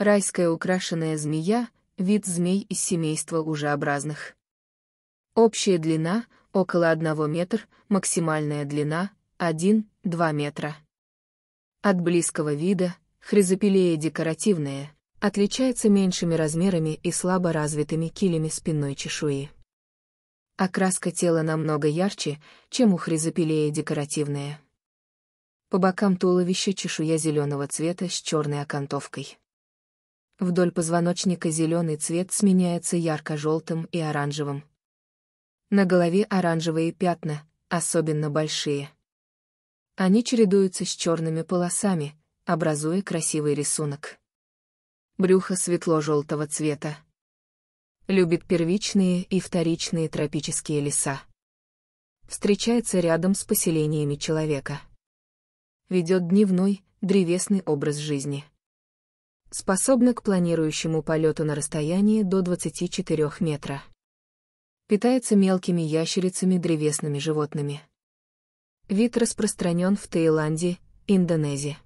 Райская украшенная змея – вид змей из семейства ужеобразных. Общая длина – около 1 метр, максимальная длина – 1-2 метра. От близкого вида – хризопелея декоративная, отличается меньшими размерами и слабо развитыми килями спинной чешуи. Окраска тела намного ярче, чем у хризопелея декоративная. По бокам туловища чешуя зеленого цвета с черной окантовкой. Вдоль позвоночника зеленый цвет сменяется ярко-желтым и оранжевым. На голове оранжевые пятна, особенно большие. Они чередуются с черными полосами, образуя красивый рисунок. Брюхо светло-желтого цвета. Любит первичные и вторичные тропические леса. Встречается рядом с поселениями человека. Ведет дневной, древесный образ жизни способна к планирующему полету на расстоянии до 24 метра. Питается мелкими ящерицами древесными животными. Вид распространен в Таиланде, Индонезии.